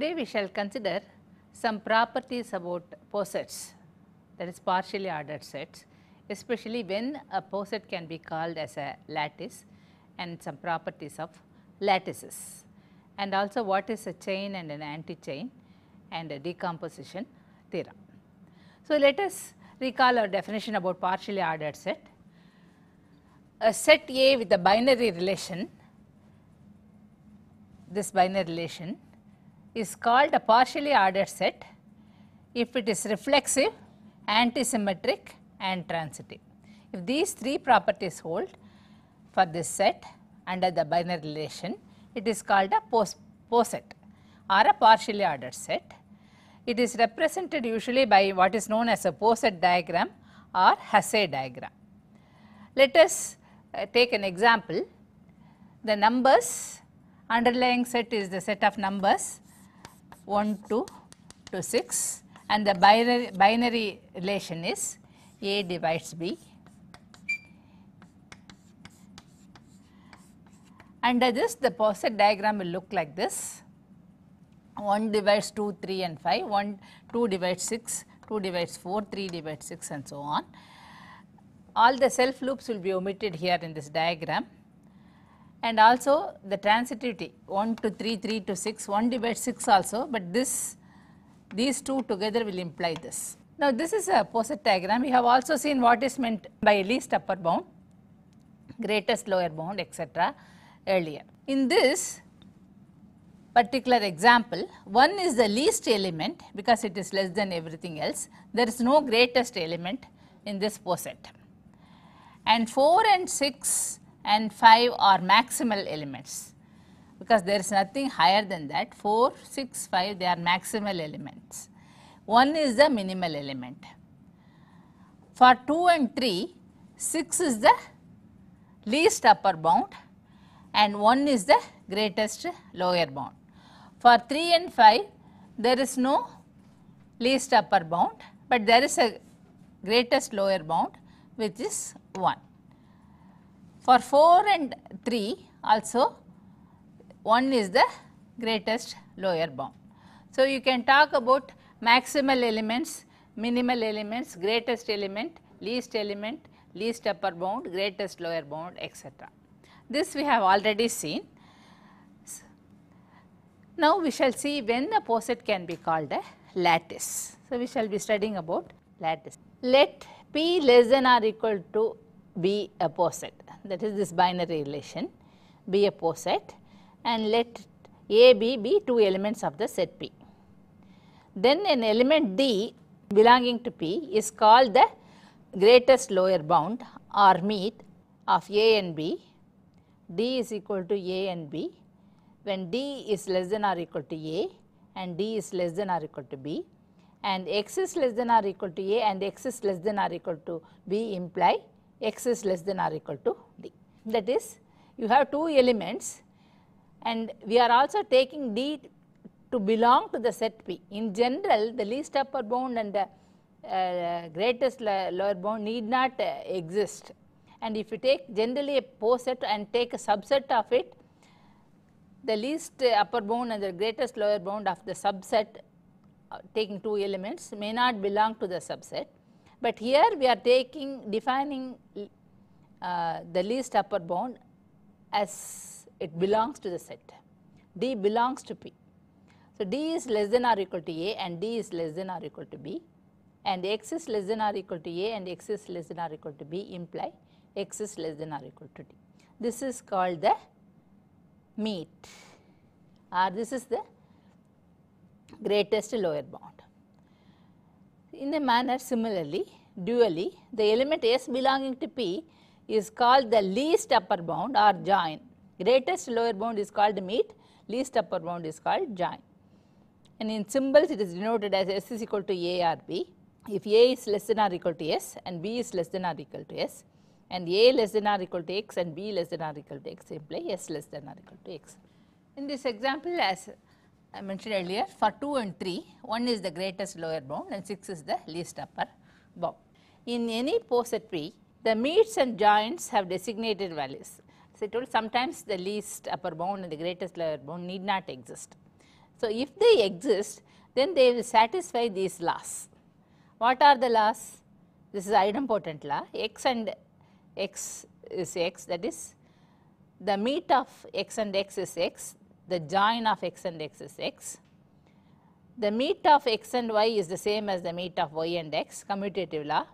Today we shall consider some properties about posets that is partially ordered sets especially when a poset can be called as a lattice and some properties of lattices and also what is a chain and an anti-chain and a decomposition theorem. So, let us recall our definition about partially ordered set. A set A with a binary relation, this binary relation is called a partially ordered set if it is reflexive, antisymmetric and transitive. If these three properties hold for this set under the binary relation, it is called a poset or a partially ordered set. It is represented usually by what is known as a poset diagram or Hasse diagram. Let us uh, take an example. The numbers underlying set is the set of numbers 1, 2 to 6 and the binary, binary relation is A divides B Under this the poset diagram will look like this 1 divides 2, 3 and 5, 1, 2 divides 6, 2 divides 4, 3 divides 6 and so on. All the self loops will be omitted here in this diagram and also the transitivity 1 to 3, 3 to 6, 1 divided 6 also, but this these two together will imply this. Now this is a Posset diagram, we have also seen what is meant by least upper bound, greatest lower bound etc. earlier. In this particular example, one is the least element because it is less than everything else, there is no greatest element in this Posset. And 4 and 6 and 5 are maximal elements because there is nothing higher than that 4, 6, 5 they are maximal elements. 1 is the minimal element. For 2 and 3, 6 is the least upper bound and 1 is the greatest lower bound. For 3 and 5, there is no least upper bound, but there is a greatest lower bound which is 1. For 4 and 3 also 1 is the greatest lower bound. So, you can talk about maximal elements, minimal elements, greatest element, least element, least upper bound, greatest lower bound etc. This we have already seen. Now, we shall see when a poset can be called a lattice. So, we shall be studying about lattice. Let P less than or equal to be a poset that is this binary relation be a poset and let A B be two elements of the set P. Then an element D belonging to P is called the greatest lower bound or meet of A and B, D is equal to A and B when D is less than or equal to A and D is less than or equal to B and X is less than or equal to A and X is less than or equal to B imply x is less than or equal to d. That is you have two elements and we are also taking d to belong to the set P. In general the least upper bound and the uh, greatest lower bound need not uh, exist and if you take generally a poset and take a subset of it the least uh, upper bound and the greatest lower bound of the subset uh, taking two elements may not belong to the subset but here we are taking defining uh, the least upper bound as it belongs to the set. D belongs to P. So, D is less than or equal to A and D is less than or equal to B and X is less than or equal to A and X is less than or equal to B imply X is less than or equal to D. This is called the meet or this is the greatest lower bound. In a manner similarly, dually, the element S belonging to P is called the least upper bound or join. Greatest lower bound is called meet, least upper bound is called join. And in symbols it is denoted as S is equal to A or B. If A is less than or equal to S and B is less than or equal to S and A less than or equal to X and B less than or equal to X imply S less than or equal to X. In this example as I mentioned earlier for 2 and 3, 1 is the greatest lower bound and 6 is the least upper bound. In any poset P, the meets and joints have designated values. So, I told sometimes the least upper bound and the greatest lower bound need not exist. So, if they exist, then they will satisfy these laws. What are the laws? This is idempotent law, x and x is x that is the meet of x and x is x, the join of x and x is x. The meet of x and y is the same as the meet of y and x commutative law.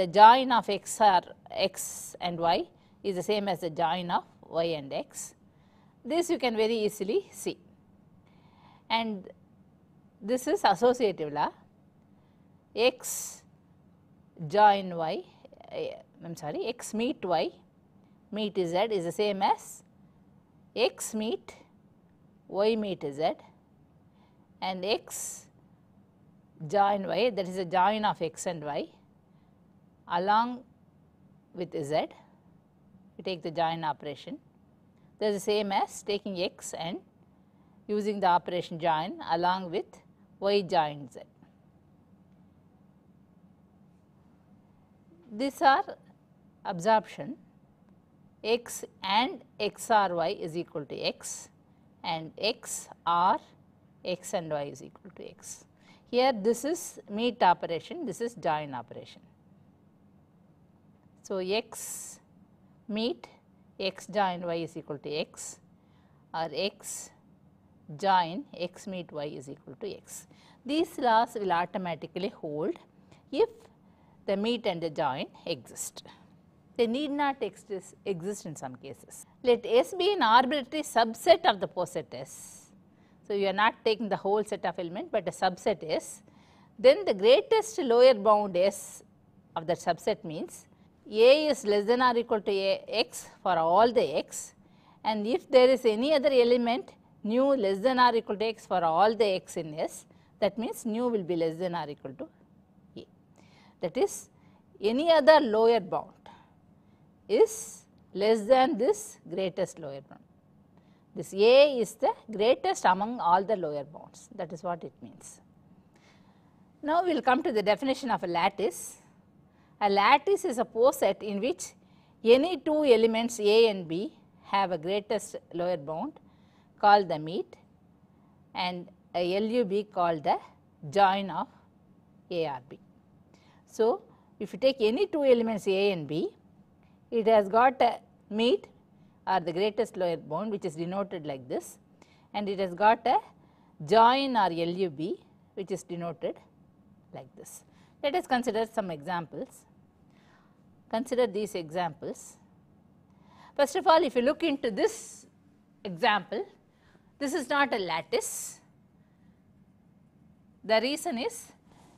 The join of x are x and y is the same as the join of y and x. This you can very easily see and this is associative law x join y eh, I am sorry x meet y meet z is the same as x meet y mate z and x join y that is a join of x and y along with z We take the join operation that is the same as taking x and using the operation join along with y join z. These are absorption x and xry is equal to x and x x and y is equal to x. Here this is meet operation, this is join operation. So, x meet x join y is equal to x or x join x meet y is equal to x. These laws will automatically hold if the meet and the join exist. They need not exist, exist in some cases. Let S be an arbitrary subset of the poset S. So, you are not taking the whole set of element, but a subset S. Then the greatest lower bound S of that subset means A is less than or equal to A x for all the x and if there is any other element nu less than or equal to x for all the x in S that means nu will be less than or equal to A. That is any other lower bound is less than this greatest lower bound. This A is the greatest among all the lower bounds that is what it means. Now, we will come to the definition of a lattice. A lattice is a poset in which any two elements A and B have a greatest lower bound called the meet and a LUB called the join of A B. So, if you take any two elements A and B it has got a meat or the greatest lower bound which is denoted like this and it has got a join or LUB which is denoted like this. Let us consider some examples. Consider these examples. First of all, if you look into this example, this is not a lattice. The reason is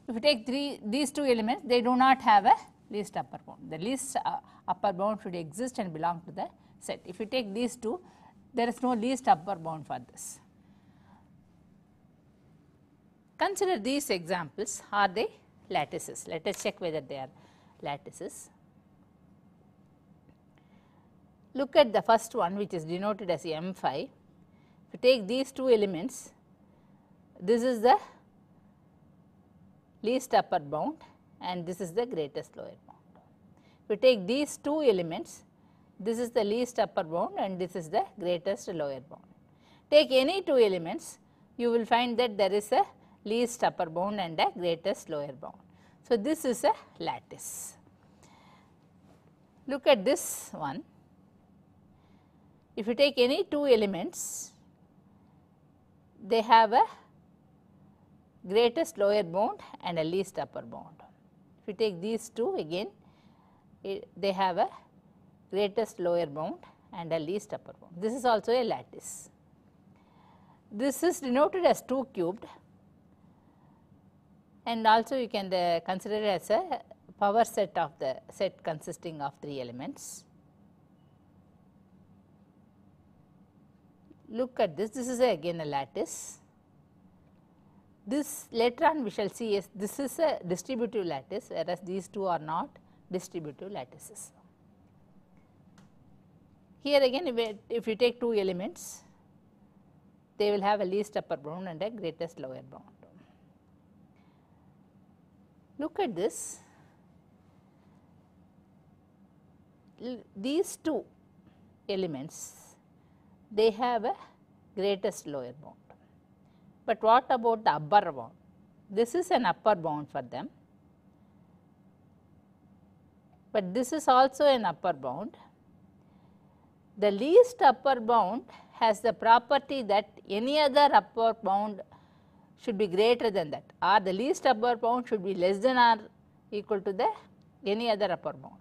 if you take three, these two elements, they do not have a least upper bound. The least uh, upper bound should exist and belong to the set. If you take these two, there is no least upper bound for this. Consider these examples, are they lattices? Let us check whether they are lattices. Look at the first one which is denoted as M5. If you take these two elements, this is the least upper bound and this is the greatest lower bound. We take these two elements, this is the least upper bound and this is the greatest lower bound. Take any two elements, you will find that there is a least upper bound and a greatest lower bound. So, this is a lattice. Look at this one. If you take any two elements, they have a greatest lower bound and a least upper bound we take these two again it, they have a greatest lower bound and a least upper bound. This is also a lattice. This is denoted as 2 cubed and also you can uh, consider it as a power set of the set consisting of 3 elements. Look at this, this is a again a lattice this later on we shall see is this is a distributive lattice whereas these two are not distributive lattices. Here again if, if you take two elements they will have a least upper bound and a greatest lower bound. Look at this these two elements they have a greatest lower bound but what about the upper bound? This is an upper bound for them, but this is also an upper bound. The least upper bound has the property that any other upper bound should be greater than that or the least upper bound should be less than or equal to the any other upper bound.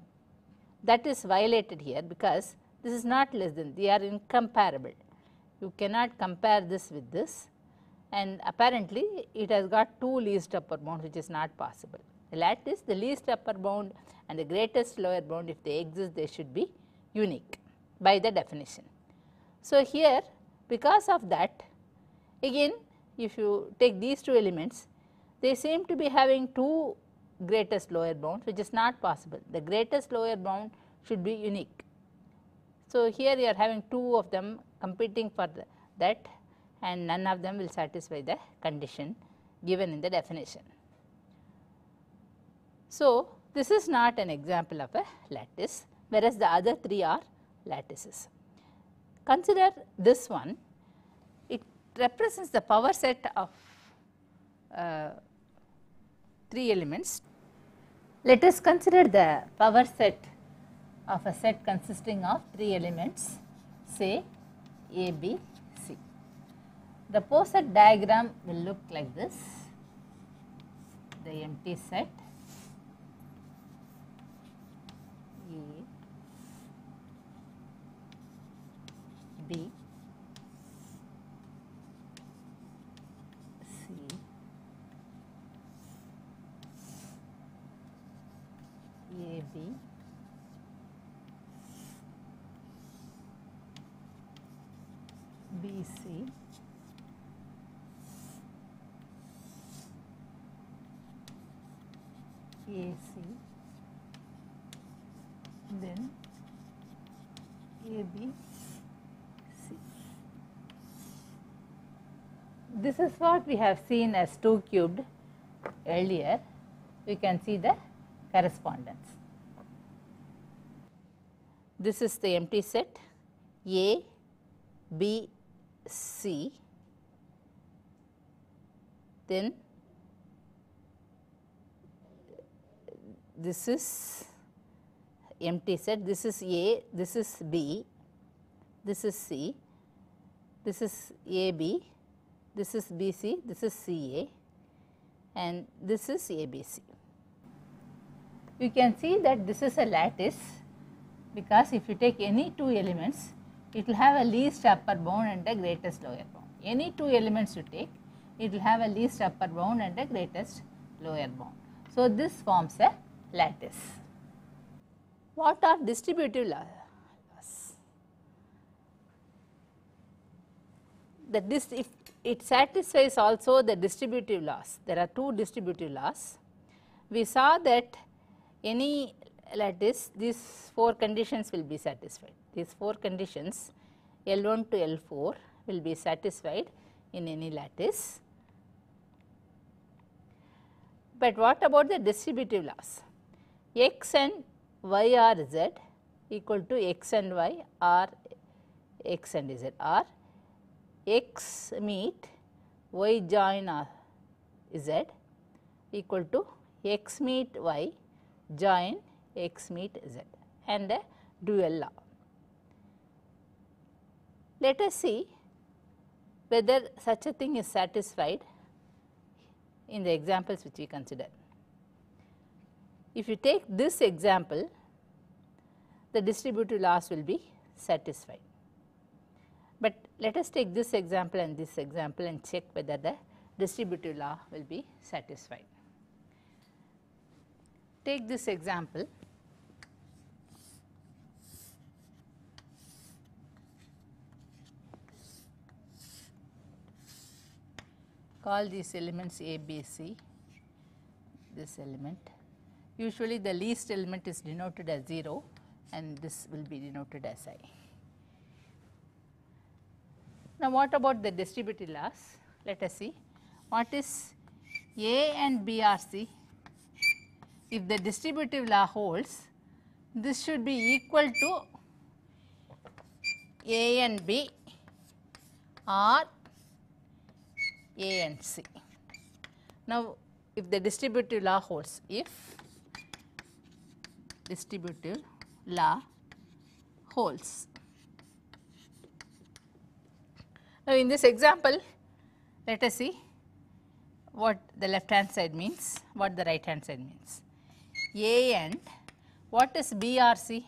That is violated here because this is not less than, they are incomparable. You cannot compare this with this and apparently it has got two least upper bound which is not possible. Lattice: the least upper bound and the greatest lower bound if they exist they should be unique by the definition. So, here because of that again if you take these two elements they seem to be having two greatest lower bounds which is not possible. The greatest lower bound should be unique. So, here you are having two of them competing for the, that and none of them will satisfy the condition given in the definition. So, this is not an example of a lattice whereas the other three are lattices. Consider this one, it represents the power set of uh, three elements. Let us consider the power set of a set consisting of three elements say A, B the poset diagram will look like this. The empty set A, B, this is what we have seen as 2 cubed earlier. We can see the correspondence. This is the empty set A, B, C. Then this is empty set, this is A, this is B, this is C, this is AB, this is BC, this is CA and this is ABC. You can see that this is a lattice because if you take any two elements, it will have a least upper bound and a greatest lower bound. Any two elements you take, it will have a least upper bound and a greatest lower bound. So, this forms a lattice. What are distributive laws? That this if it satisfies also the distributive laws. There are two distributive laws. We saw that any lattice these four conditions will be satisfied. These four conditions L1 to L4 will be satisfied in any lattice. But what about the distributive laws? X and Y are Z equal to X and Y X and Z are x meet y join Z equal to x meet y join x meet z and the dual law. Let us see whether such a thing is satisfied in the examples which we consider. If you take this example, the distributive laws will be satisfied. Let us take this example and this example and check whether the distributive law will be satisfied. Take this example. Call these elements A, B, C, this element. Usually the least element is denoted as 0 and this will be denoted as I. Now, what about the distributive loss? Let us see. What is A and b r c? If the distributive law holds, this should be equal to A and B or A and C. Now, if the distributive law holds, if distributive law holds, Now, in this example, let us see what the left hand side means, what the right hand side means. A and what is BRC?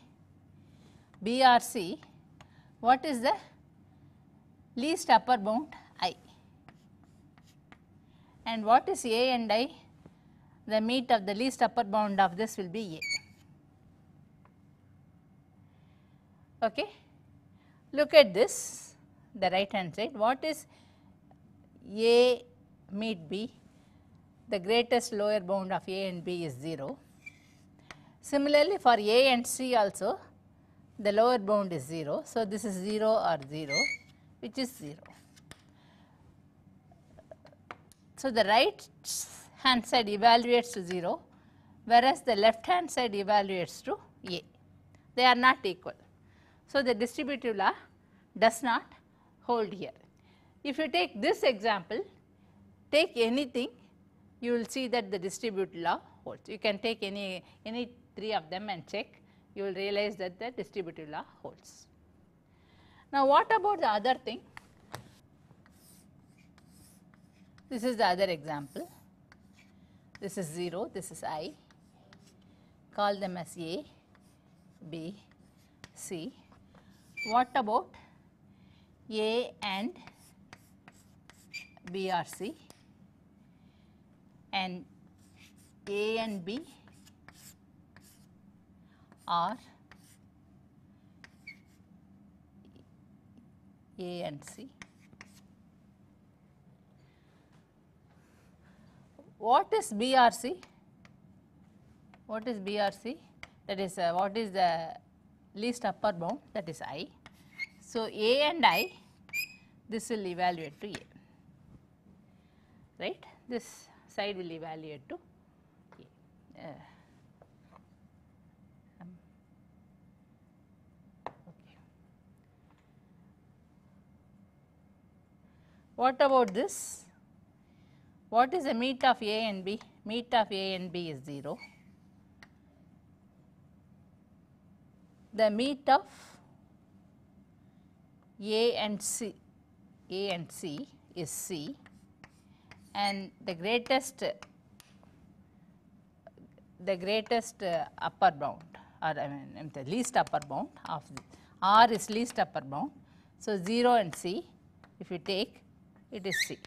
BRC, what is the least upper bound i and what is a and i? The meet of the least upper bound of this will be a. Okay. Look at this the right hand side what is A meet B the greatest lower bound of A and B is 0. Similarly, for A and C also the lower bound is 0. So, this is 0 or 0 which is 0. So, the right hand side evaluates to 0 whereas the left hand side evaluates to A. They are not equal. So, the distributive law does not hold here. If you take this example, take anything, you will see that the distribute law holds. You can take any, any three of them and check, you will realize that the distributive law holds. Now, what about the other thing? This is the other example. This is 0, this is i. Call them as A, B, C. What about a and B C and A and B are A and C. What is BRC? What is BRC? That is uh, what is the least upper bound that is I. So, A and I this will evaluate to A, right. This side will evaluate to A. Uh, um, What about this? What is the meet of A and B? Meet of A and B is 0. The meet of A and C a and C is C and the greatest the greatest uh, upper bound or I mean the least upper bound of R is least upper bound. So, 0 and C if you take it is C.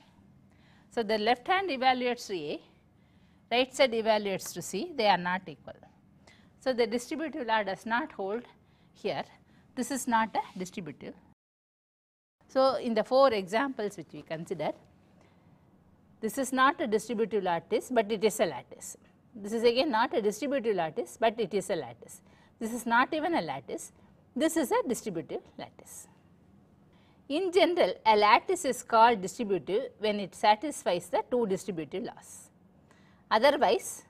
So, the left hand evaluates to A, right side evaluates to C they are not equal. So, the distributive law does not hold here this is not a distributive so, in the four examples which we consider, this is not a distributive lattice, but it is a lattice. This is again not a distributive lattice, but it is a lattice. This is not even a lattice, this is a distributive lattice. In general, a lattice is called distributive when it satisfies the two distributive laws. Otherwise,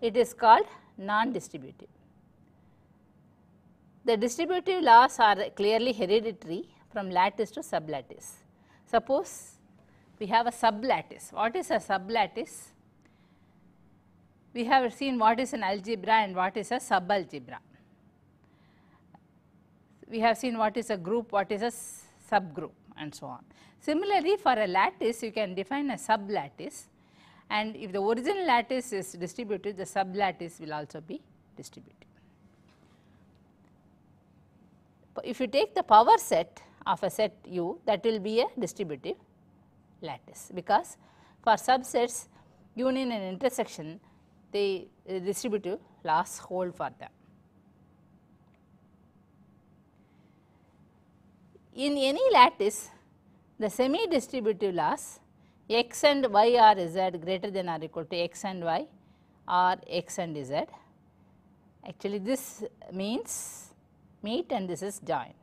it is called non-distributive. The distributive laws are clearly hereditary from lattice to sublattice. Suppose we have a sublattice. What is a sublattice? We have seen what is an algebra and what is a subalgebra. We have seen what is a group, what is a subgroup and so on. Similarly, for a lattice you can define a sublattice and if the original lattice is distributed the sublattice will also be distributed. If you take the power set of a set U that will be a distributive lattice because for subsets union and intersection the distributive laws hold for them. In any lattice the semi distributive laws x and y are z greater than or equal to x and y or x and z. Actually, this means meet and this is join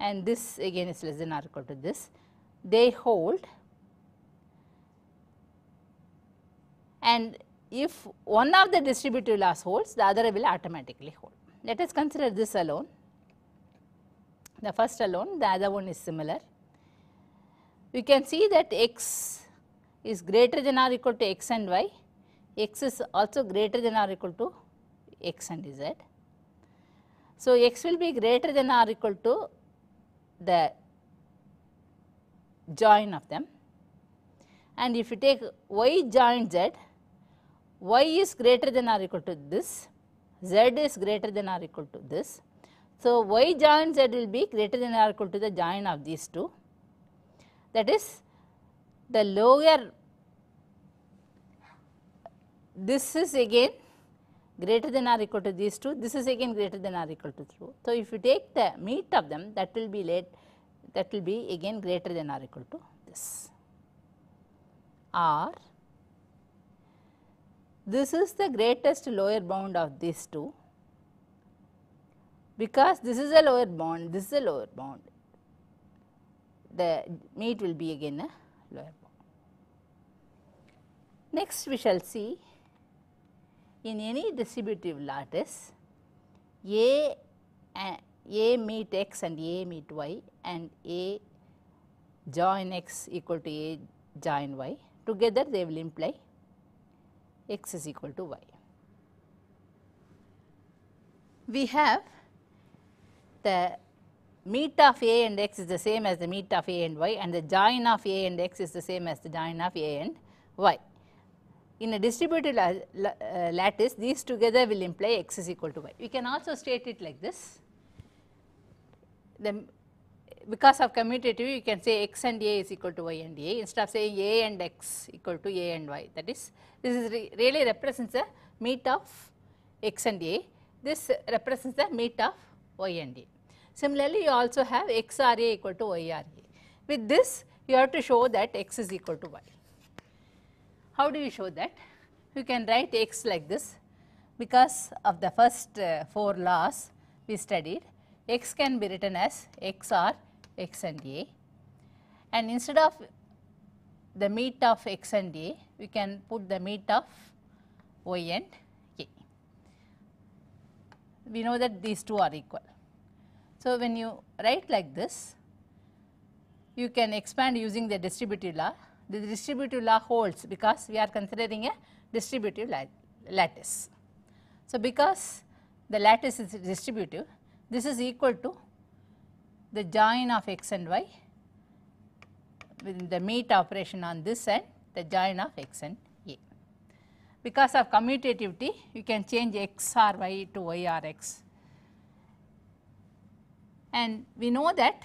and this again is less than or equal to this, they hold and if one of the distributive laws holds, the other will automatically hold. Let us consider this alone, the first alone, the other one is similar. We can see that x is greater than or equal to x and y, x is also greater than or equal to x and z. So, x will be greater than or equal to the join of them and if you take y join z, y is greater than or equal to this, z is greater than or equal to this. So, y join z will be greater than or equal to the join of these two that is the lower this is again greater than or equal to these two, this is again greater than or equal to 2. So, if you take the meat of them that will be let that will be again greater than or equal to this or this is the greatest lower bound of these two because this is a lower bound, this is a lower bound, the meat will be again a lower bound. Next we shall see in any distributive lattice A, A meet x and A meet y and A join x equal to A join y together they will imply x is equal to y. We have the meet of A and x is the same as the meet of A and y and the join of A and x is the same as the join of A and y in a distributed uh, lattice these together will imply x is equal to y. We can also state it like this. Then because of commutativity you can say x and a is equal to y and a instead of saying a and x equal to a and y that is this is re really represents the meet of x and a this represents the meet of y and a. Similarly you also have x r a equal to y r a with this you have to show that x is equal to y. How do you show that? You can write x like this because of the first uh, 4 laws we studied x can be written as xr x and a and instead of the meet of x and a we can put the meet of y and a. We know that these two are equal. So, when you write like this you can expand using the distributive law the distributive law holds because we are considering a distributive lattice. So, because the lattice is distributive, this is equal to the join of x and y with the meet operation on this end, the join of x and a. Because of commutativity, you can change x or y to y or x. And we know that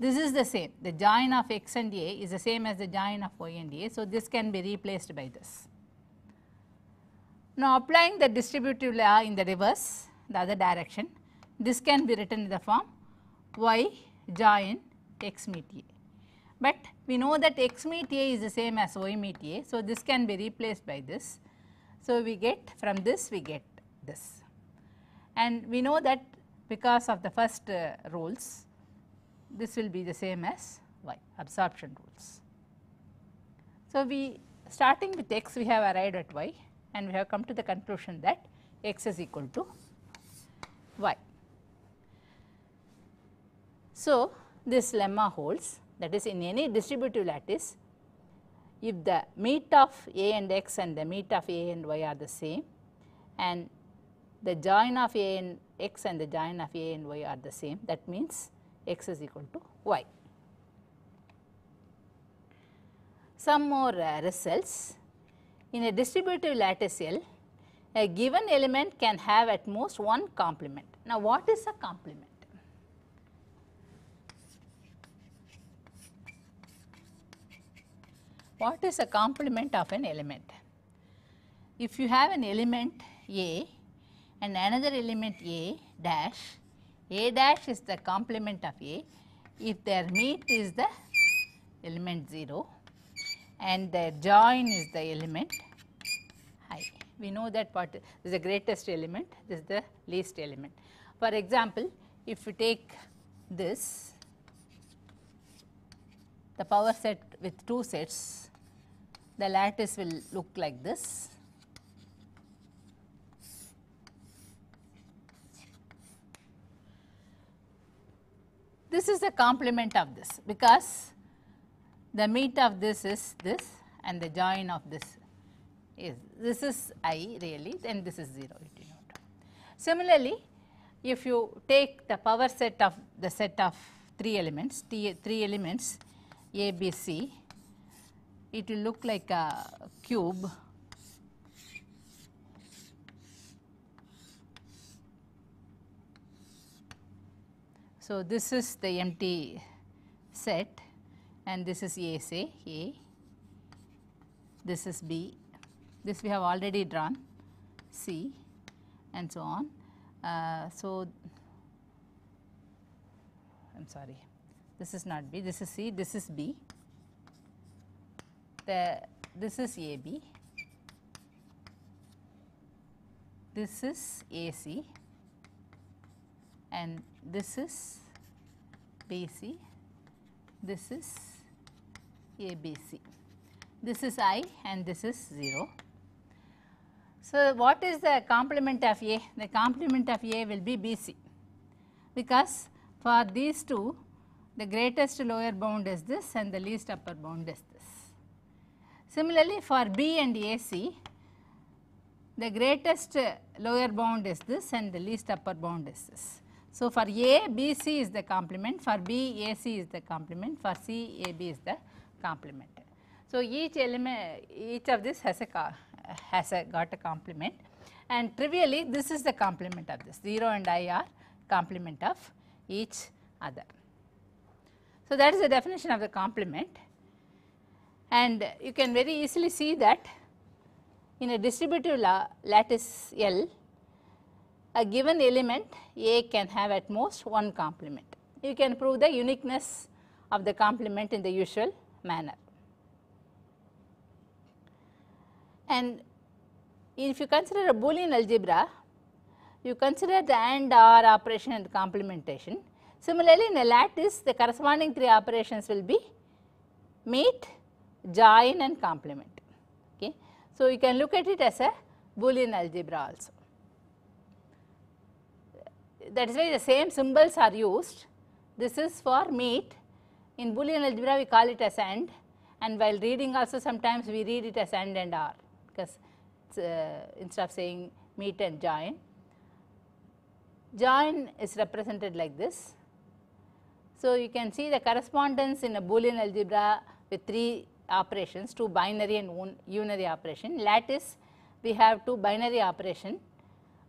this is the same. The join of x and a is the same as the join of y and a. So, this can be replaced by this. Now, applying the distributive law in the reverse, the other direction, this can be written in the form y join x meet a. But we know that x meet a is the same as y meet a. So, this can be replaced by this. So, we get from this we get this and we know that because of the first uh, rules this will be the same as y absorption rules. So, we starting with x we have arrived at y and we have come to the conclusion that x is equal to y. So, this lemma holds that is in any distributive lattice if the meet of a and x and the meet of a and y are the same and the join of a and x and the join of a and y are the same that means x is equal to y. Some more uh, results. In a distributive lattice L, a given element can have at most one complement. Now, what is a complement? What is a complement of an element? If you have an element A and another element A dash a dash is the complement of A if their meet is the element 0 and their join is the element i. We know that what is the greatest element, this is the least element. For example, if we take this, the power set with two sets, the lattice will look like this This is a complement of this because the meet of this is this and the join of this is this is i really then this is 0 Similarly, if you take the power set of the set of 3 elements, 3 elements A, B, C, it will look like a cube So, this is the empty set and this is A say A, this is B, this we have already drawn C and so on. Uh, so, I am sorry this is not B, this is C, this is B, the, this is AB, this is AC and this is BC, this is ABC. This is I and this is 0. So, what is the complement of A? The complement of A will be BC because for these two the greatest lower bound is this and the least upper bound is this. Similarly, for B and AC the greatest lower bound is this and the least upper bound is this. So, for A, B, C is the complement, for B, A, C is the complement, for C, A, B is the complement. So, each element, each of this has a, has a got a complement and trivially this is the complement of this 0 and I are complement of each other. So, that is the definition of the complement and you can very easily see that in a distributive lattice L a given element A can have at most one complement. You can prove the uniqueness of the complement in the usual manner. And if you consider a Boolean algebra, you consider the AND OR operation and complementation. Similarly, in a lattice the corresponding three operations will be meet, join and complement. Okay. So, you can look at it as a Boolean algebra also that is why the same symbols are used. This is for meet. In Boolean algebra we call it as AND and while reading also sometimes we read it as AND and OR because uh, instead of saying meet and join. Join is represented like this. So, you can see the correspondence in a Boolean algebra with three operations two binary and one unary operation. Lattice we have two binary operation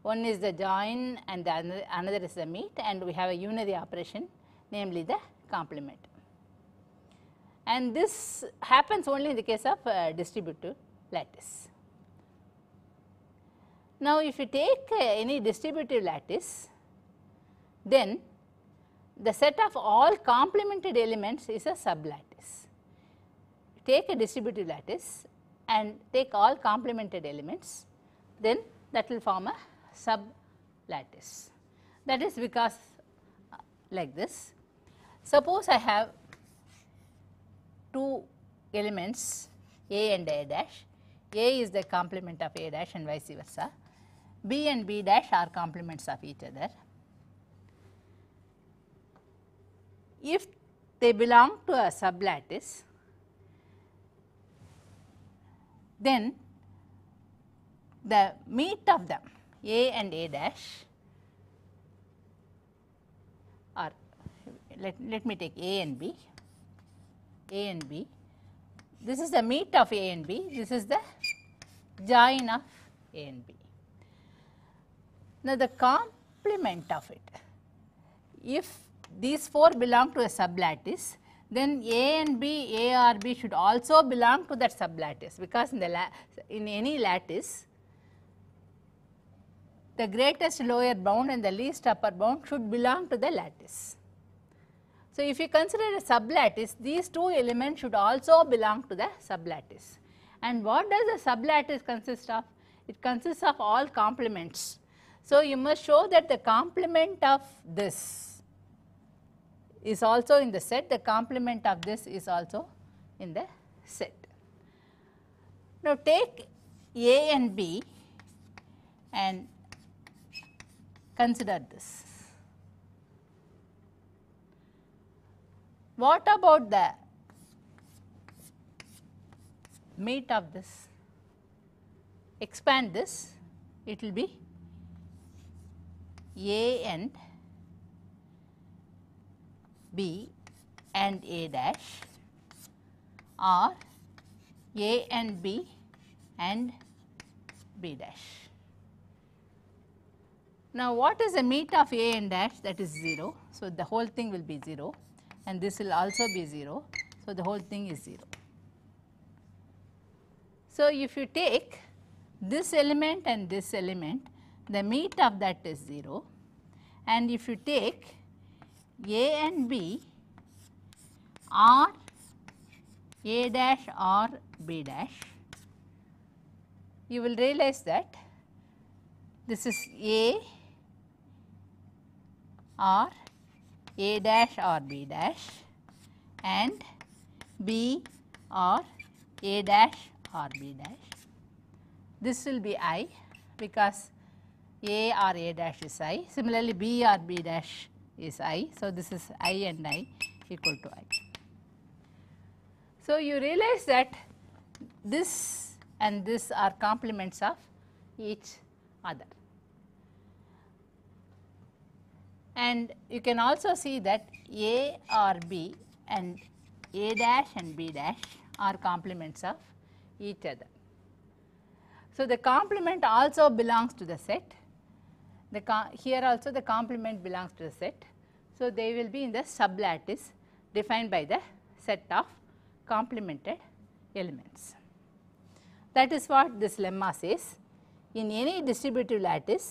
one is the join and the another is the meet and we have a unary operation namely the complement. And this happens only in the case of uh, distributive lattice. Now, if you take uh, any distributive lattice, then the set of all complemented elements is a sublattice. Take a distributive lattice and take all complemented elements, then that will form a sublattice. That is because uh, like this. Suppose I have two elements A and A dash, A is the complement of A dash and vice versa, B and B dash are complements of each other. If they belong to a sublattice, then the meet of them a and A dash or let, let me take A and B, A and B. This is the meet of A and B, this is the join of A and B. Now, the complement of it, if these 4 belong to a sublattice, then A and B, A or B should also belong to that sublattice because in the in any lattice the greatest lower bound and the least upper bound should belong to the lattice. So, if you consider a sublattice, these two elements should also belong to the sublattice. And what does a sublattice consist of? It consists of all complements. So, you must show that the complement of this is also in the set, the complement of this is also in the set. Now, take A and B and Consider this. What about the meat of this? Expand this, it will be A and B and A dash or A and B and B dash. Now what is the meet of A and dash that is 0. So the whole thing will be 0 and this will also be 0. So the whole thing is 0. So if you take this element and this element the meet of that is 0 and if you take A and B or A dash or B dash you will realize that this is A R A A dash or B dash and B or A dash or B dash. This will be I because A or A dash is I. Similarly, B or B dash is I. So, this is I and I equal to I. So, you realize that this and this are complements of each other. and you can also see that A or B and A dash and B dash are complements of each other. So, the complement also belongs to the set, the here also the complement belongs to the set. So, they will be in the sublattice defined by the set of complemented elements. That is what this lemma says. In any distributive lattice,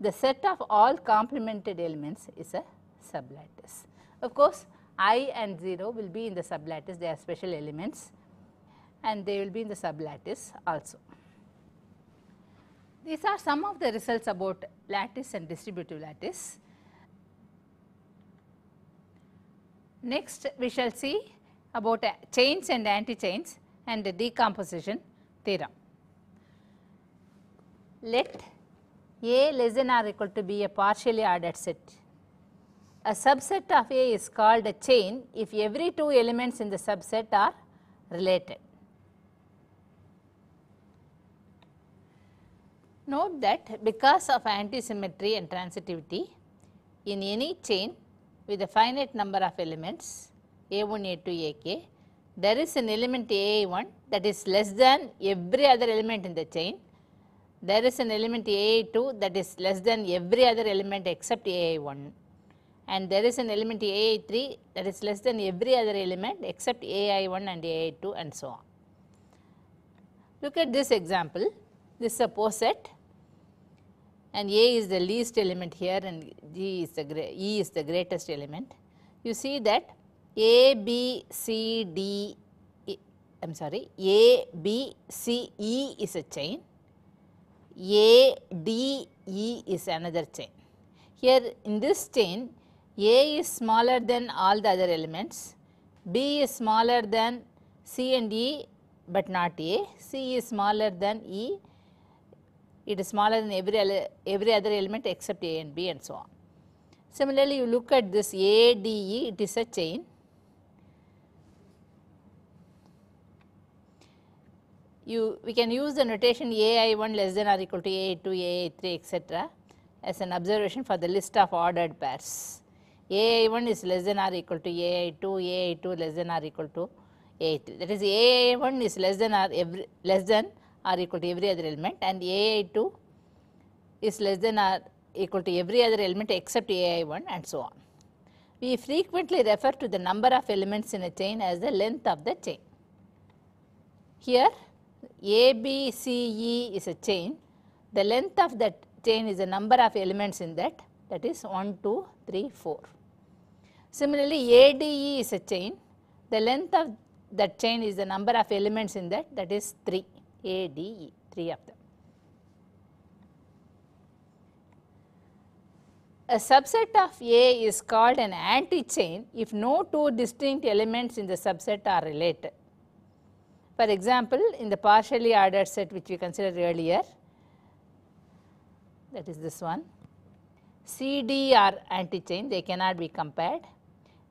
the set of all complemented elements is a sublattice. Of course, i and 0 will be in the sublattice, they are special elements and they will be in the sublattice also. These are some of the results about lattice and distributive lattice. Next, we shall see about uh, chains and anti-chains and the decomposition theorem. Let a less than or equal to B a partially ordered set. A subset of A is called a chain if every two elements in the subset are related. Note that because of antisymmetry and transitivity in any chain with a finite number of elements A1, A2, AK, there is an element A1 that is less than every other element in the chain there is an element AI2 that is less than every other element except AI1 and there is an element AI3 that is less than every other element except AI1 and AI2 and so on. Look at this example, this is a set and A is the least element here and G is the E is the greatest element. You see that A, B, C, D, I am sorry, A, B, C, E is a chain ADE is another chain. Here in this chain A is smaller than all the other elements, B is smaller than C and E but not A, C is smaller than E, it is smaller than every, every other element except A and B and so on. Similarly, you look at this ADE, it is a chain you we can use the notation ai1 less than or equal to ai2, ai3 etc. as an observation for the list of ordered pairs. ai1 is less than or equal to ai2, ai2 less than or equal to ai3 that is ai1 is less than or every less than or equal to every other element and ai2 is less than or equal to every other element except ai1 and so on. We frequently refer to the number of elements in a chain as the length of the chain. Here ABCE is a chain. The length of that chain is the number of elements in that that is 1, 2, 3, 4. Similarly, ADE is a chain. The length of that chain is the number of elements in that that is 3, ADE, 3 of them. A subset of A is called an anti-chain if no two distinct elements in the subset are related. For example, in the partially ordered set which we considered earlier, that is this one, CD are antichain, they cannot be compared,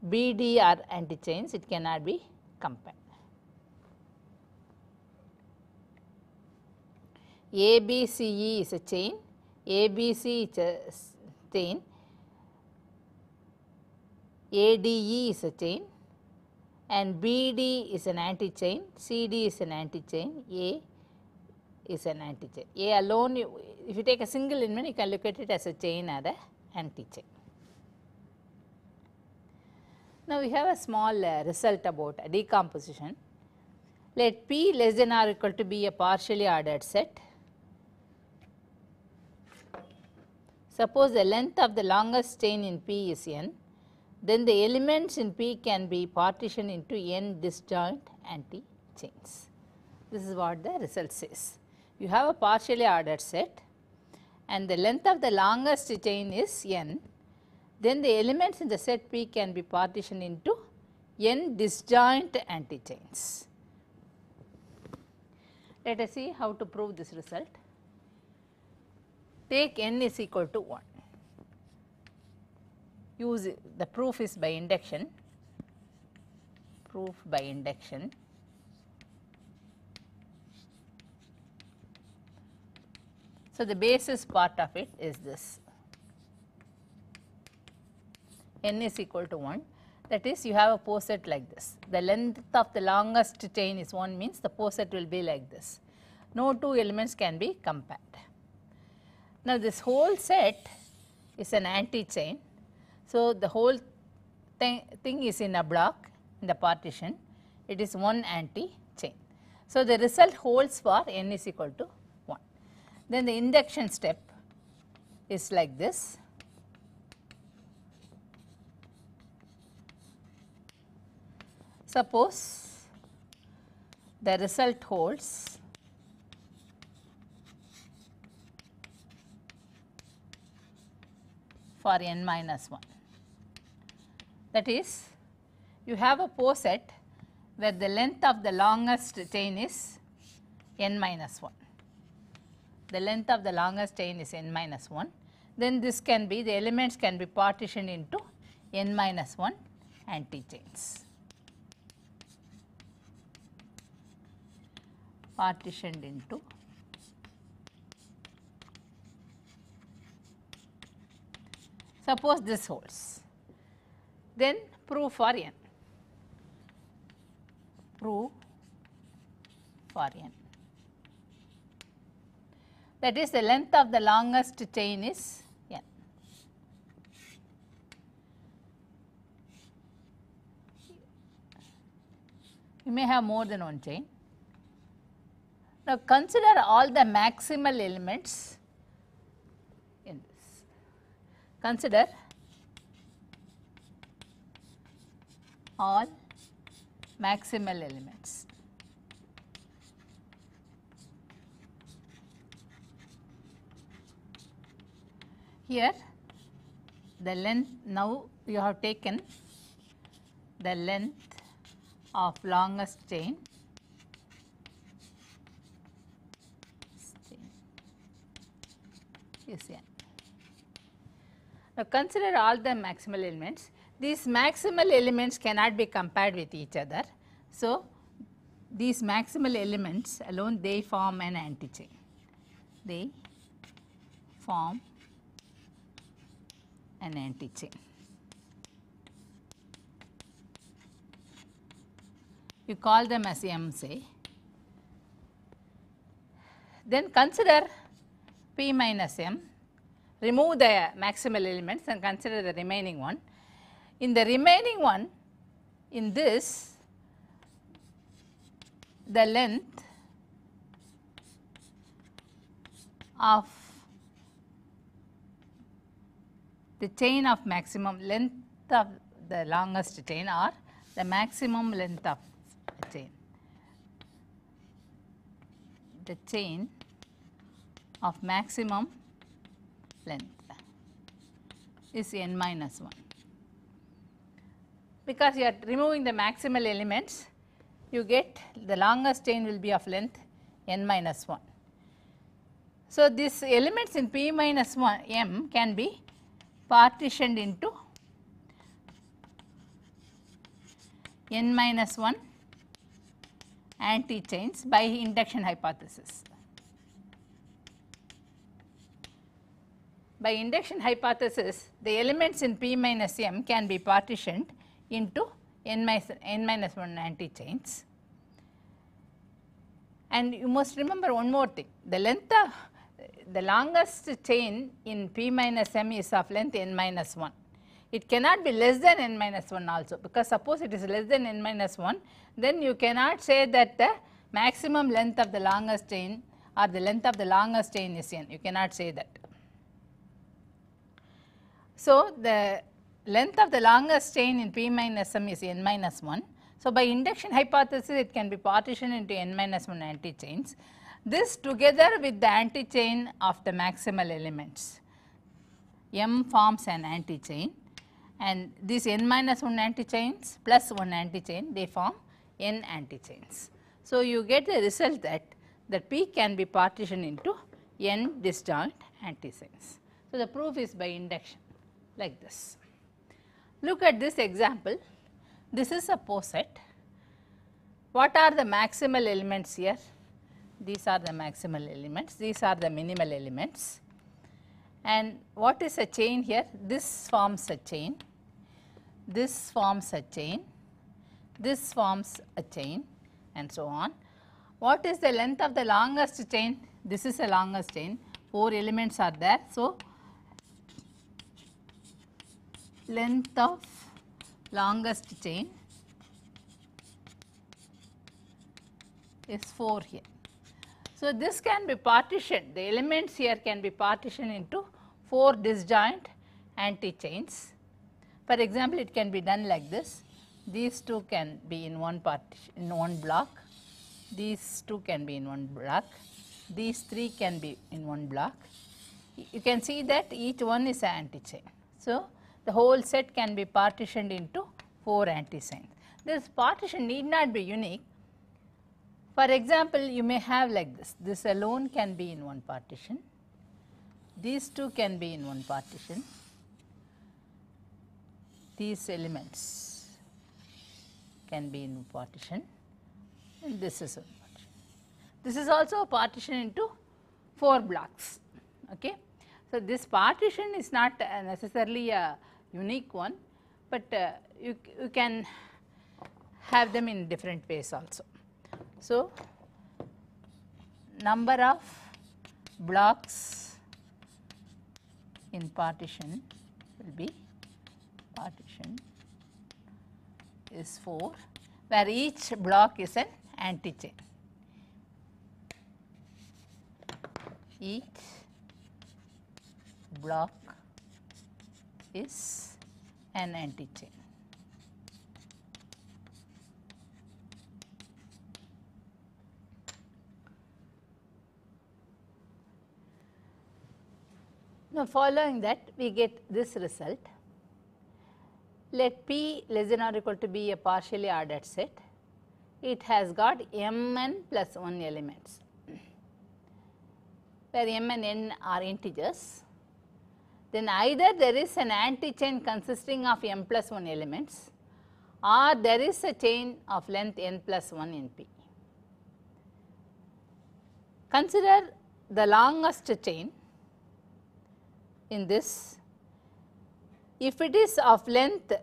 BD are antichains, it cannot be compared. ABCE is a chain, ABC is a chain, ADE is a chain, and BD is an antichain, CD is an antichain, A is an antichain. A alone, you, if you take a single element, you can look at it as a chain or anti antichain. Now, we have a small uh, result about a decomposition. Let P less than or equal to be a partially ordered set. Suppose the length of the longest chain in P is n then the elements in P can be partitioned into n disjoint anti-chains. This is what the result says. You have a partially ordered set and the length of the longest chain is n, then the elements in the set P can be partitioned into n disjoint anti chains. Let us see how to prove this result. Take n is equal to 1 use the proof is by induction proof by induction So, the basis part of it is this n is equal to 1 that is you have a poset like this. The length of the longest chain is 1 means the poset will be like this. No two elements can be compared. Now, this whole set is an anti-chain so, the whole thing, thing is in a block in the partition, it is one anti-chain. So, the result holds for n is equal to 1. Then the induction step is like this. Suppose the result holds for n minus 1. That is, you have a poset where the length of the longest chain is n minus 1. The length of the longest chain is n minus 1. Then this can be, the elements can be partitioned into n minus 1 anti-chains. Partitioned into Suppose this holds then prove for n. Prove for n. That is the length of the longest chain is n. You may have more than one chain. Now, consider all the maximal elements in this. Consider all maximal elements. Here the length now you have taken the length of longest chain is n. Now consider all the maximal elements these maximal elements cannot be compared with each other. So, these maximal elements alone they form an antichain. They form an antichain. You call them as M C. Then consider P minus M, remove the maximal elements and consider the remaining one. In the remaining one, in this, the length of the chain of maximum length of the longest chain or the maximum length of the chain. The chain of maximum length is n minus 1 because you are removing the maximal elements you get the longest chain will be of length n minus 1. So, these elements in p minus 1 m can be partitioned into n minus 1 anti chains by induction hypothesis. By induction hypothesis the elements in p minus m can be partitioned into n minus, n minus 1 anti chains. And you must remember one more thing, the length of the longest chain in P minus M is of length n minus 1. It cannot be less than n minus 1 also because suppose it is less than n minus 1 then you cannot say that the maximum length of the longest chain or the length of the longest chain is n you cannot say that. So, the length of the longest chain in P minus M is n minus 1. So, by induction hypothesis it can be partitioned into n minus 1 anti-chains. This together with the anti-chain of the maximal elements, M forms an anti-chain and these n minus 1 anti-chains plus 1 anti-chain they form n anti-chains. So, you get the result that that P can be partitioned into n disjoint anti-chains. So, the proof is by induction like this. Look at this example. This is a poset. What are the maximal elements here? These are the maximal elements, these are the minimal elements. And what is a chain here? This forms a chain, this forms a chain, this forms a chain and so on. What is the length of the longest chain? This is the longest chain, 4 elements are there. So, length of longest chain is 4 here. So, this can be partitioned, the elements here can be partitioned into 4 disjoint anti-chains. For example, it can be done like this, these two can be in one partition, in one block, these two can be in one block, these three can be in one block. You can see that each one is an anti-chain. So, the whole set can be partitioned into 4 antisigns. This partition need not be unique. For example, you may have like this, this alone can be in one partition, these two can be in one partition, these elements can be in partition and this is a partition. This is also a partition into 4 blocks. Okay. So, this partition is not necessarily a unique one, but uh, you, you can have them in different ways also. So, number of blocks in partition will be partition is 4 where each block is an antichain. Each block is an anti-chain. Now, following that we get this result. Let P less than or equal to be a partially ordered set. It has got m n plus 1 elements, where m and n are integers then either there is an anti-chain consisting of m plus 1 elements or there is a chain of length n plus 1 in P. Consider the longest chain in this. If it is of length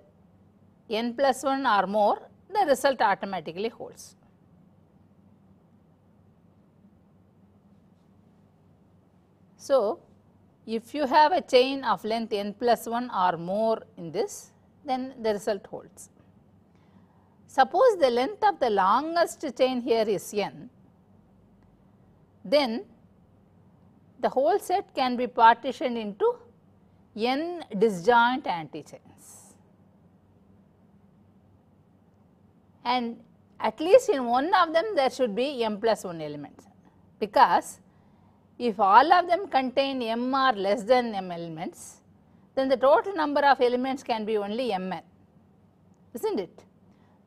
n plus 1 or more, the result automatically holds. So, if you have a chain of length n plus 1 or more in this, then the result holds. Suppose the length of the longest chain here is n, then the whole set can be partitioned into n disjoint antichains. And at least in one of them there should be m plus 1 elements because if all of them contain m or less than m elements, then the total number of elements can be only mn, is not it?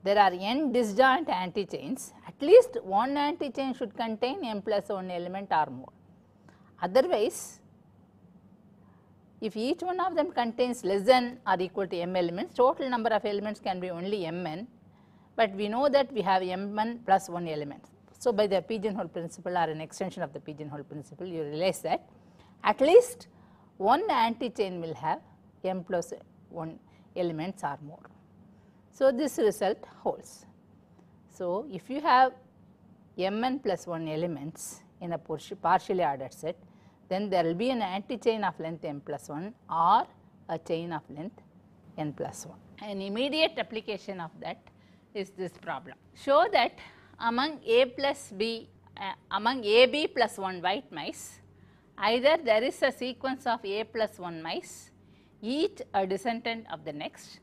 There are n disjoint antichains, at least one antichain should contain m plus 1 element or more. Otherwise, if each one of them contains less than or equal to m elements, total number of elements can be only mn, but we know that we have mn plus 1 elements. So, by the pigeonhole principle or an extension of the pigeonhole principle, you realize that at least one anti-chain will have m plus 1 elements or more. So, this result holds. So, if you have mn plus 1 elements in a partially ordered set, then there will be an anti-chain of length m plus 1 or a chain of length n plus 1. An immediate application of that is this problem. Show that among A plus B uh, among AB plus 1 white mice, either there is a sequence of A plus 1 mice, each a descendant of the next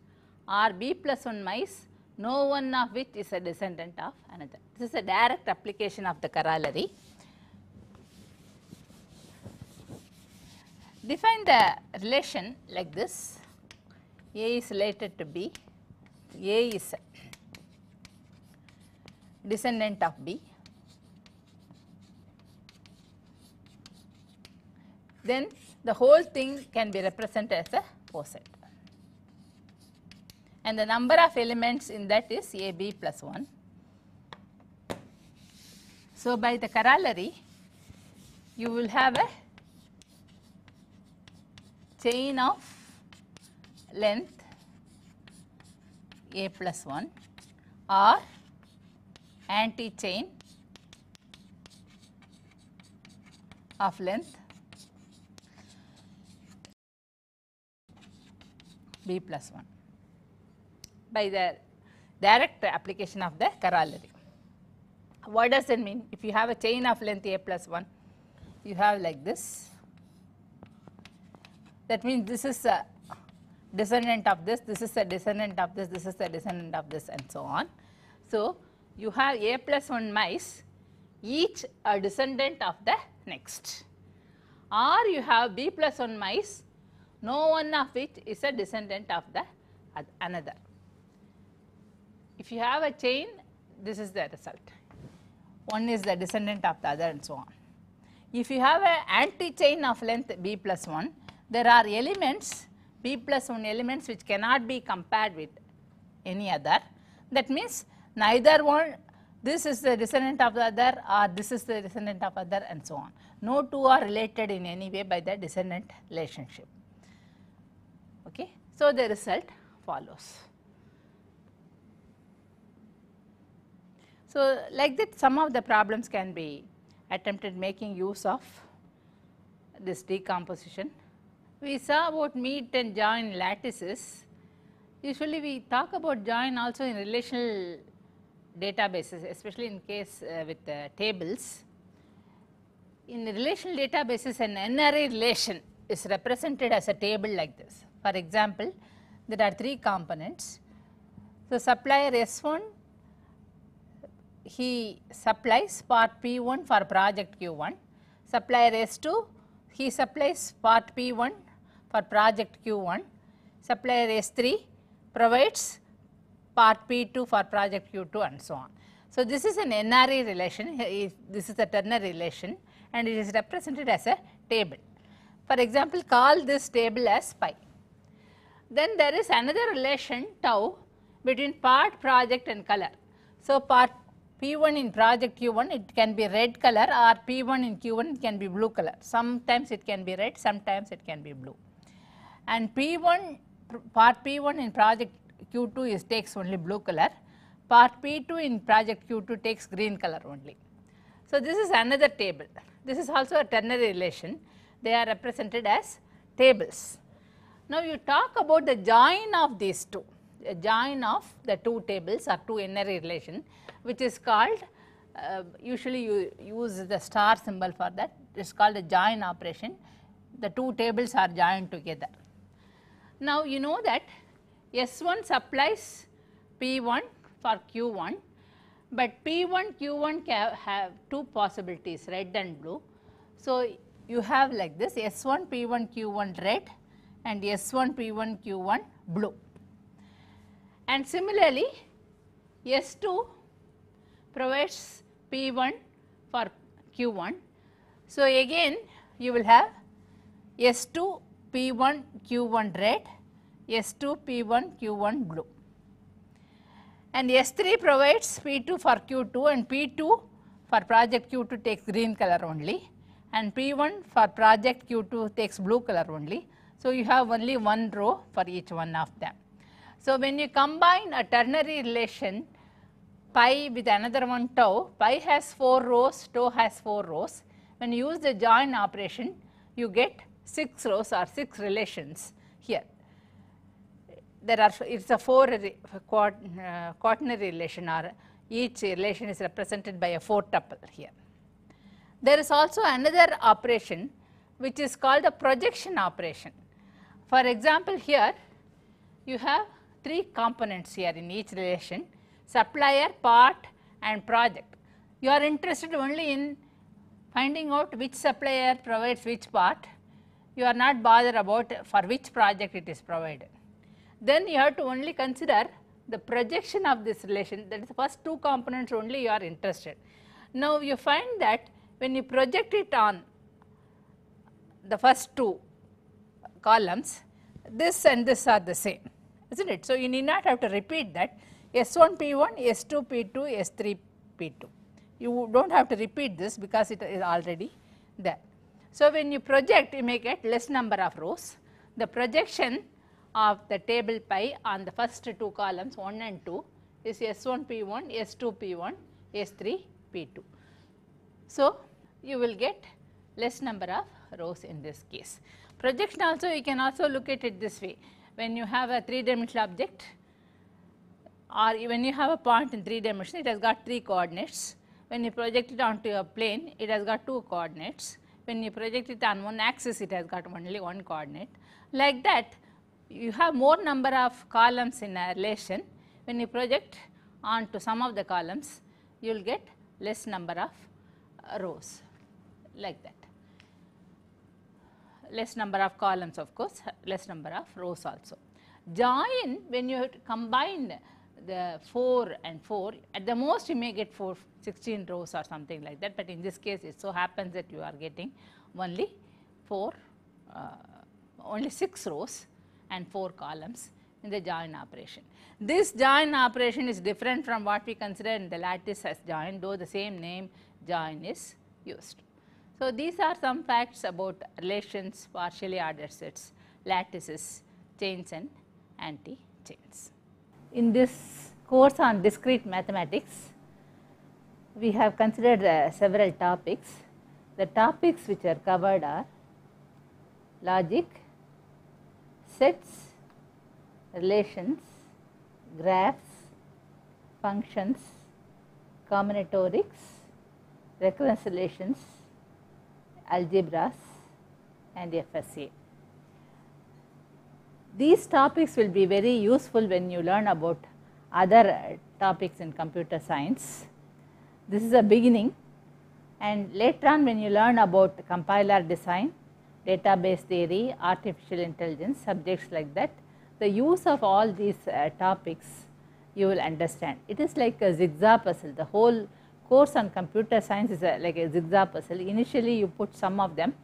or B plus 1 mice, no one of which is a descendant of another. This is a direct application of the corollary. Define the relation like this, A is related to B, A is descendant of B. Then the whole thing can be represented as a poset. And the number of elements in that is AB plus 1. So, by the corollary, you will have a chain of length A plus 1 or anti-chain of length b plus 1 by the direct application of the corollary. What does it mean? If you have a chain of length a plus 1, you have like this. That means this is a descendant of this, this is a descendant of this, this is a descendant of this and so on. So, you have A plus 1 mice each a descendant of the next or you have B plus 1 mice no one of which is a descendant of the another. If you have a chain this is the result one is the descendant of the other and so on. If you have an anti-chain of length B plus 1 there are elements B plus 1 elements which cannot be compared with any other that means neither one this is the descendant of the other or this is the descendant of other and so on. No two are related in any way by the descendant relationship. Okay. So, the result follows. So, like that some of the problems can be attempted making use of this decomposition. We saw about meet and join lattices. Usually we talk about join also in relational databases especially in case uh, with uh, tables. In relational databases an NRA relation is represented as a table like this. For example, there are three components. So, supplier S1 he supplies part P1 for project Q1, supplier S2 he supplies part P1 for project Q1, supplier S3 provides part P2 for project Q2 and so on. So, this is an NRE relation, eh, eh, this is a Turner relation and it is represented as a table. For example, call this table as pi. Then there is another relation tau between part, project and color. So, part P1 in project Q1 it can be red color or P1 in Q1 it can be blue color. Sometimes it can be red, sometimes it can be blue. And P1 part P1 in project Q2 is takes only blue color, part P2 in project Q2 takes green color only. So, this is another table, this is also a ternary relation, they are represented as tables. Now, you talk about the join of these two, a join of the two tables or two ternary relation which is called uh, usually you use the star symbol for that it is called a join operation the two tables are joined together. Now you know that S1 supplies P1 for Q1, but P1, Q1 have two possibilities red and blue. So, you have like this S1, P1, Q1 red and S1, P1, Q1 blue. And similarly, S2 provides P1 for Q1. So, again you will have S2, P1, Q1 red S2 P1 Q1 blue and S3 provides P2 for Q2 and P2 for project Q2 takes green color only and P1 for project Q2 takes blue color only. So, you have only one row for each one of them. So, when you combine a ternary relation pi with another one tau, pi has 4 rows, tau has 4 rows. When you use the join operation, you get 6 rows or 6 relations here there are it's a four uh, uh, quaternary relation or each relation is represented by a four tuple here. There is also another operation which is called a projection operation. For example, here you have three components here in each relation supplier, part and project. You are interested only in finding out which supplier provides which part, you are not bothered about for which project it is provided then you have to only consider the projection of this relation that is the first two components only you are interested. Now, you find that when you project it on the first two columns this and this are the same is not it. So, you need not have to repeat that S 1 P 1, S 2 P 2, S 3 P 2 you do not have to repeat this because it is already there. So, when you project you may get less number of rows the projection of the table pi on the first two columns 1 and 2 is S1 P1, S2 P1, S3 P2. So, you will get less number of rows in this case. Projection also you can also look at it this way when you have a 3 dimensional object or when you have a point in 3 dimension it has got 3 coordinates. When you project it onto a plane it has got 2 coordinates. When you project it on one axis it has got only one coordinate. Like that you have more number of columns in a relation, when you project onto some of the columns, you will get less number of uh, rows like that. Less number of columns of course, less number of rows also. Join when you combine the 4 and 4 at the most you may get 4 16 rows or something like that, but in this case it so happens that you are getting only 4 uh, only 6 rows and 4 columns in the join operation. This join operation is different from what we consider in the lattice as join though the same name join is used. So, these are some facts about relations, partially ordered sets, lattices, chains and anti-chains. In this course on discrete mathematics, we have considered uh, several topics. The topics which are covered are logic, sets, relations, graphs, functions, combinatorics, recurrence relations, algebras and FSA. These topics will be very useful when you learn about other topics in computer science. This is a beginning and later on when you learn about compiler design, database theory, artificial intelligence, subjects like that. The use of all these uh, topics you will understand. It is like a zigzag puzzle. The whole course on computer science is a, uh, like a zigzag puzzle. Initially you put some of them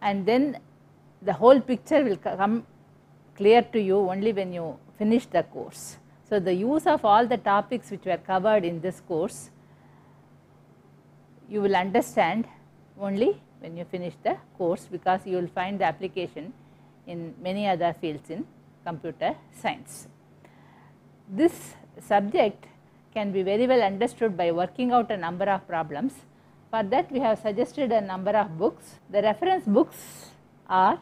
and then the whole picture will come clear to you only when you finish the course. So, the use of all the topics which were covered in this course, you will understand only when you finish the course because you will find the application in many other fields in computer science. This subject can be very well understood by working out a number of problems. For that we have suggested a number of books. The reference books are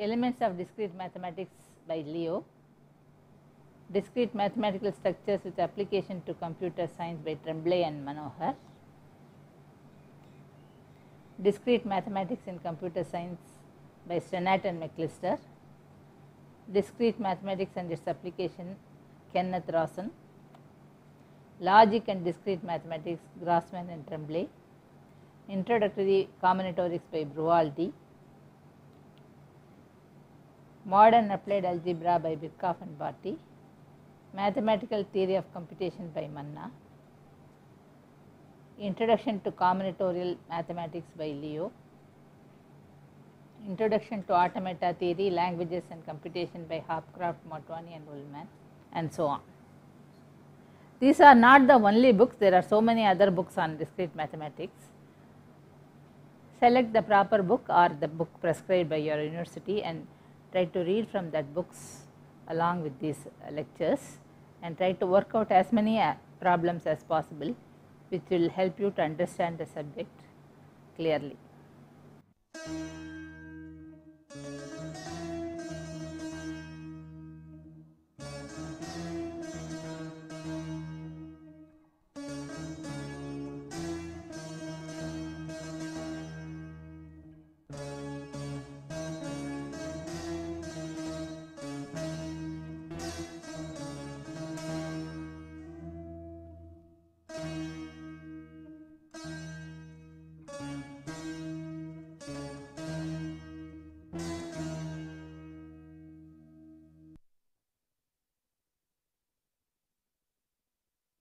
Elements of Discrete Mathematics by Leo, Discrete Mathematical Structures with Application to Computer Science by Tremblay and Manohar, Discrete Mathematics in Computer Science by Stennat and McClister, Discrete Mathematics and its Application, Kenneth Rawson, Logic and Discrete Mathematics, Grossman and Tremblay, Introductory Combinatorics by Brualdi, Modern Applied Algebra by Birkhoff and Bharti, Mathematical Theory of Computation by Manna, Introduction to Combinatorial Mathematics by Leo. Introduction to Automata Theory, Languages and Computation by Hopcroft, Motwani and Ullman and so on. These are not the only books, there are so many other books on discrete mathematics. Select the proper book or the book prescribed by your university and try to read from that books along with these lectures and try to work out as many uh, problems as possible which will help you to understand the subject clearly.